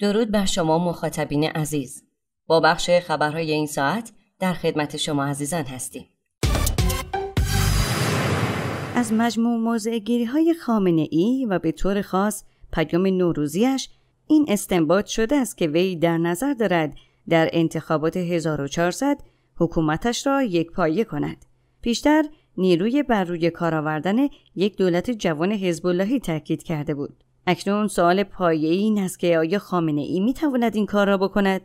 درود بر شما مخاطبین عزیز با بخش خبرهای این ساعت در خدمت شما عزیزان هستیم از مجموع گیری های خامنه ای و به طور خاص پیام نوروزیش این استنباط شده است که وی در نظر دارد در انتخابات 1400 حکومتش را یک پایه کند. پیشتر نیروی بر روی کار آوردن یک دولت جوان حزب اللهی تاکید کرده بود. اکنون سوال پایه این است که آیا خامنه ای می تواند این کار را بکند؟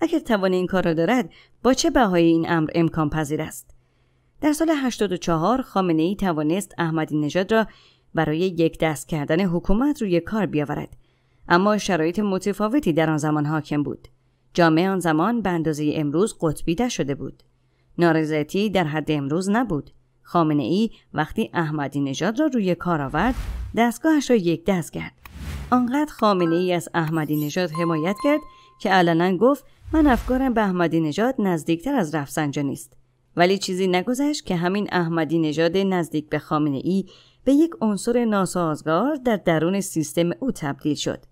اگر توان این کار را دارد با چه بهای این امر امکان پذیر است؟ در سال 84 خامنه ای توانست احمدی نژاد را برای یک دست کردن حکومت روی کار بیاورد اما شرایط متفاوتی در آن زمان حاکم بود جامعه آن زمان به اندازه امروز قطبی شده بود نارضایتی در حد امروز نبود خامنه ای وقتی احمدی نژاد را روی کار آورد دستگاهش را یک دست کرد آنقدر خامنه ای از احمدی نژاد حمایت کرد که علنا گفت من افکارم به احمدی نژاد نزدیکتر از رفسنجانی است ولی چیزی نگذشت که همین احمدی نژاد نزدیک به خامنه ای به یک عنصر ناسازگار در درون سیستم او تبدیل شد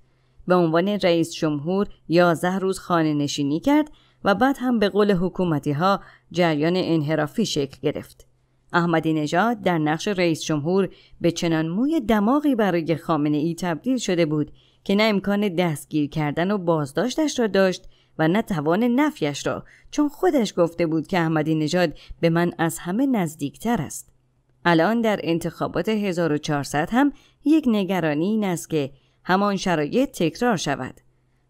به عنوان رئیس جمهور یازده روز خانه نشینی کرد و بعد هم به قول حکومتی ها جریان انحرافی شکل گرفت احمدی نژاد در نقش رئیس جمهور به چنان موی دماغی برای خامنه ای تبدیل شده بود که نه امکان دستگیر کردن و بازداشتش را داشت و نه توان نفیش را چون خودش گفته بود که احمدی نژاد به من از همه نزدیکتر است الان در انتخابات 1400 هم یک نگرانی این است که همان شرایط تکرار شود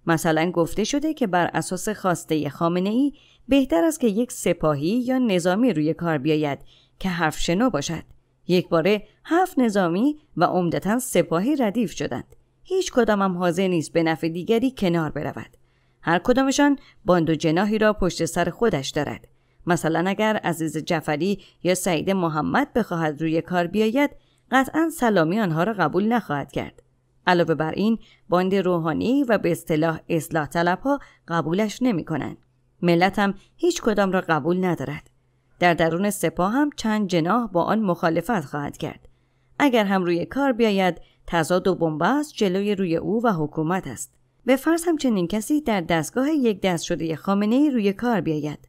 مثلا گفته شده که بر اساس خواسته خامنه ای بهتر است که یک سپاهی یا نظامی روی کار بیاید که حرف شنو باشد یک باره هفت نظامی و عمدتا سپاهی ردیف شدند هیچ کدام هم حاضر نیست به نفع دیگری کنار برود هر کدامشان باند و جناهی را پشت سر خودش دارد مثلا اگر عزیز جفری یا سعید محمد بخواهد روی کار بیاید قطعا سلامی آنها را قبول نخواهد کرد علاوه بر این باند روحانی و به اصطلاح اصلاح طلب ها قبولش نمی کنند. ملت هم هیچ کدام را قبول ندارد در درون سپاه هم چند جناح با آن مخالفت خواهد کرد اگر هم روی کار بیاید تضاد و بنبست جلوی روی او و حکومت است به فرض همچنین کسی در دستگاه یک دست شده خامنه ای روی کار بیاید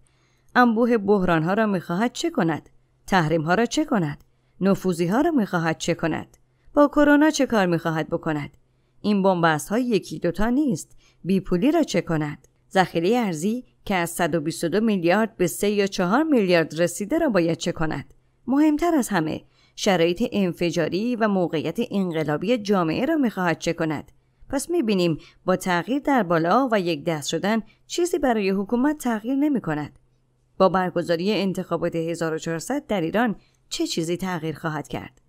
انبوه بحران ها را میخواهد چه کند تحریم ها را چه کند نفوزی ها را میخواهد چه کند با کرونا چه کار میخواهد بکند این بنبست ها یکی دوتا نیست بیپولی را چه کند ذخیره ارزی که از 122 میلیارد به 3 یا 4 میلیارد رسیده را باید چه کند مهمتر از همه شرایط انفجاری و موقعیت انقلابی جامعه را میخواهد چه کند پس میبینیم با تغییر در بالا و یک دست شدن چیزی برای حکومت تغییر نمی کند. با برگزاری انتخابات 1400 در ایران چه چیزی تغییر خواهد کرد؟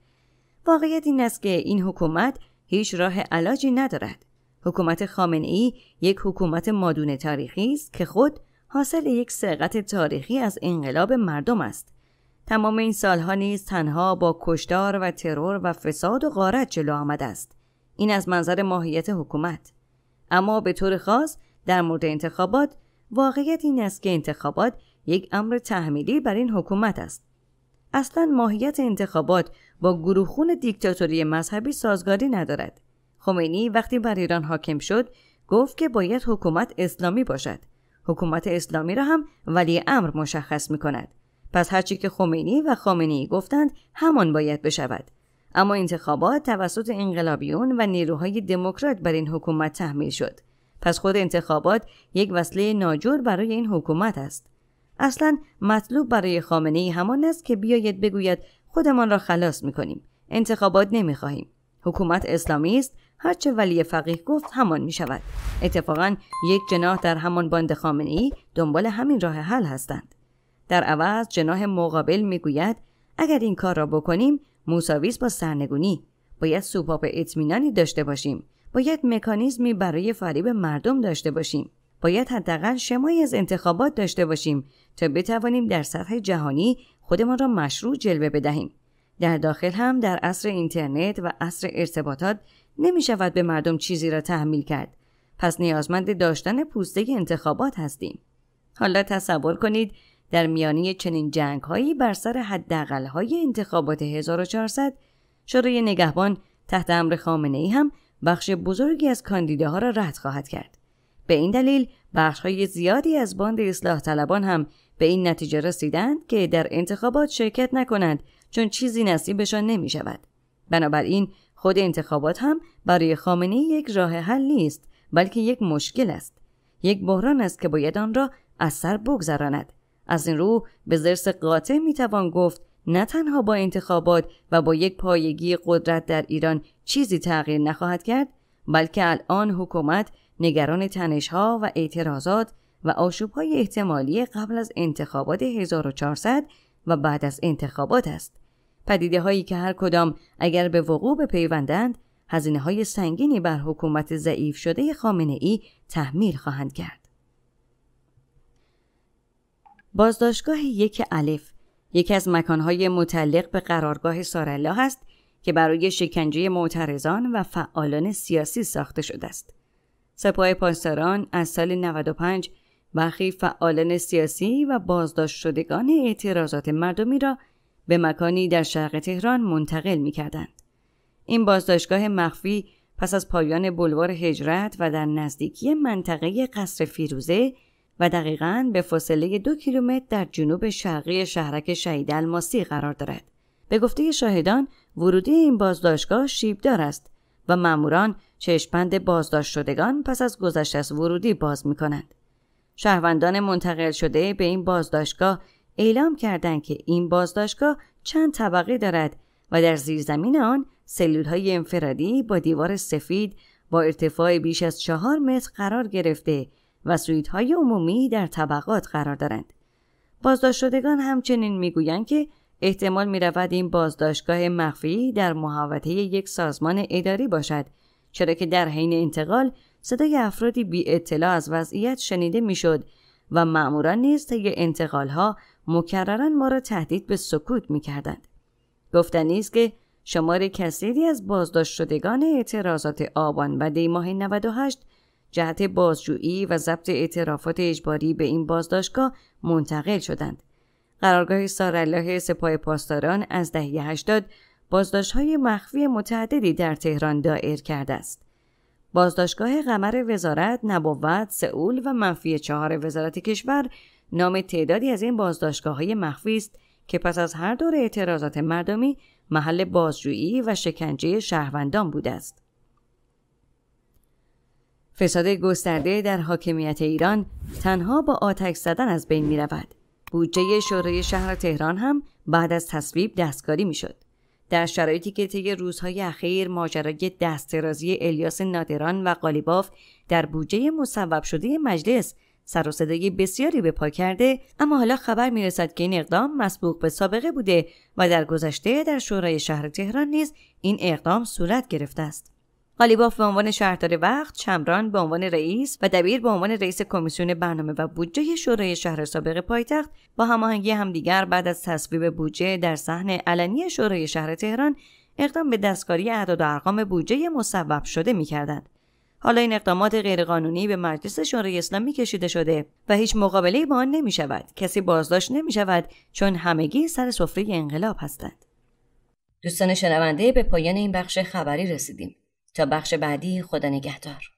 واقعیت این است که این حکومت هیچ راه علاجی ندارد. حکومت خامنه ای یک حکومت مادون تاریخی است که خود حاصل یک سرقت تاریخی از انقلاب مردم است. تمام این سالها نیز تنها با کشدار و ترور و فساد و غارت جلو آمده است. این از منظر ماهیت حکومت. اما به طور خاص در مورد انتخابات واقعیت این است که انتخابات یک امر تحمیلی بر این حکومت است. اصلا ماهیت انتخابات با گروخون دیکتاتوری مذهبی سازگاری ندارد. خمینی وقتی بر ایران حاکم شد گفت که باید حکومت اسلامی باشد حکومت اسلامی را هم ولی امر مشخص می کند پس هرچی که خمینی و خامنی گفتند همان باید بشود اما انتخابات توسط انقلابیون و نیروهای دموکرات بر این حکومت تحمیل شد پس خود انتخابات یک وسیله ناجور برای این حکومت است اصلا مطلوب برای خامنه ای همان است که بیاید بگوید خودمان را خلاص می کنیم انتخابات نمی حکومت اسلامی است هرچه ولی فقیه گفت همان می شود اتفاقا یک جناح در همان باند خامنه ای دنبال همین راه حل هستند در عوض جناح مقابل می گوید اگر این کار را بکنیم موساویس با سرنگونی باید سوپاپ اطمینانی داشته باشیم باید مکانیزمی برای فریب مردم داشته باشیم باید حداقل شمایی از انتخابات داشته باشیم تا بتوانیم در سطح جهانی خودمان را مشروع جلوه بدهیم در داخل هم در عصر اینترنت و عصر ارتباطات نمی شود به مردم چیزی را تحمیل کرد پس نیازمند داشتن پوسته انتخابات هستیم حالا تصور کنید در میانی چنین جنگ هایی بر سر حداقل های انتخابات 1400 شورای نگهبان تحت امر خامنه ای هم بخش بزرگی از کاندیداها را رد خواهد کرد به این دلیل بخش های زیادی از باند اصلاح طلبان هم به این نتیجه رسیدند که در انتخابات شرکت نکنند چون چیزی نصیبشان نمی شود. بنابراین خود انتخابات هم برای خامنه یک راه حل نیست بلکه یک مشکل است. یک بحران است که باید آن را از سر بگذراند. از این رو به زرس قاطع می توان گفت نه تنها با انتخابات و با یک پایگی قدرت در ایران چیزی تغییر نخواهد کرد بلکه الان حکومت نگران تنشها و اعتراضات و آشوبهای احتمالی قبل از انتخابات 1400 و بعد از انتخابات است. پدیده هایی که هر کدام اگر به وقوع پیوندند هزینه های سنگینی بر حکومت ضعیف شده خامنه ای تحمیل خواهند کرد. بازداشتگاه یک الف یکی از مکانهای متعلق به قرارگاه سارالله است که برای شکنجه معترضان و فعالان سیاسی ساخته شده است. سپاه پاسداران از سال 95 برخی فعالان سیاسی و بازداشت شدگان اعتراضات مردمی را به مکانی در شرق تهران منتقل می کردند. این بازداشتگاه مخفی پس از پایان بلوار هجرت و در نزدیکی منطقه قصر فیروزه و دقیقا به فاصله دو کیلومتر در جنوب شرقی شهرک شهید الماسی قرار دارد. به گفته شاهدان ورودی این بازداشتگاه شیبدار است و ماموران چشپند بازداشت شدگان پس از گذشت از ورودی باز می کنند. شهروندان منتقل شده به این بازداشتگاه اعلام کردند که این بازداشتگاه چند طبقه دارد و در زیرزمین آن سلول های انفرادی با دیوار سفید با ارتفاع بیش از چهار متر قرار گرفته و سویت های عمومی در طبقات قرار دارند. بازداشت شدگان همچنین میگویند که احتمال می رود این بازداشتگاه مخفی در محوطه یک سازمان اداری باشد چرا که در حین انتقال صدای افرادی بی اطلاع از وضعیت شنیده میشد و معموران نیز طی انتقالها مکررا ما را تهدید به سکوت می کردند. گفتنی است که شمار کثیری از بازداشت شدگان اعتراضات آبان و دی ماه 98 جهت بازجویی و ضبط اعترافات اجباری به این بازداشتگاه منتقل شدند. قرارگاه سارالله سپاه پاسداران از دهه 80 بازداشت های مخفی متعددی در تهران دایر کرده است. بازداشتگاه قمر وزارت، نبوت، سئول و منفی چهار وزارت کشور نام تعدادی از این بازداشتگاه های مخفی است که پس از هر دور اعتراضات مردمی محل بازجویی و شکنجه شهروندان بوده است. فساد گسترده در حاکمیت ایران تنها با آتک زدن از بین می رود. بودجه شورای شهر تهران هم بعد از تصویب دستکاری می شد. در شرایطی که طی روزهای اخیر ماجرای دسترازی الیاس نادران و قالیباف در بودجه مصوب شده مجلس سر بسیاری به پا کرده اما حالا خبر میرسد که این اقدام مسبوق به سابقه بوده و در گذشته در شورای شهر تهران نیز این اقدام صورت گرفته است قالیباف به عنوان شهردار وقت چمران به عنوان رئیس و دبیر به عنوان رئیس کمیسیون برنامه و بودجه شورای شهر سابق پایتخت با هماهنگی همدیگر بعد از تصویب بودجه در صحن علنی شورای شهر تهران اقدام به دستکاری اعداد و ارقام بودجه مصوب شده میکردند حالا این اقدامات غیرقانونی به مجلس شورای اسلامی کشیده شده و هیچ مقابله با آن نمی شود کسی بازداشت نمی شود چون همگی سر سفره انقلاب هستند دوستان شنونده به پایان این بخش خبری رسیدیم تا بخش بعدی خدا نگهدار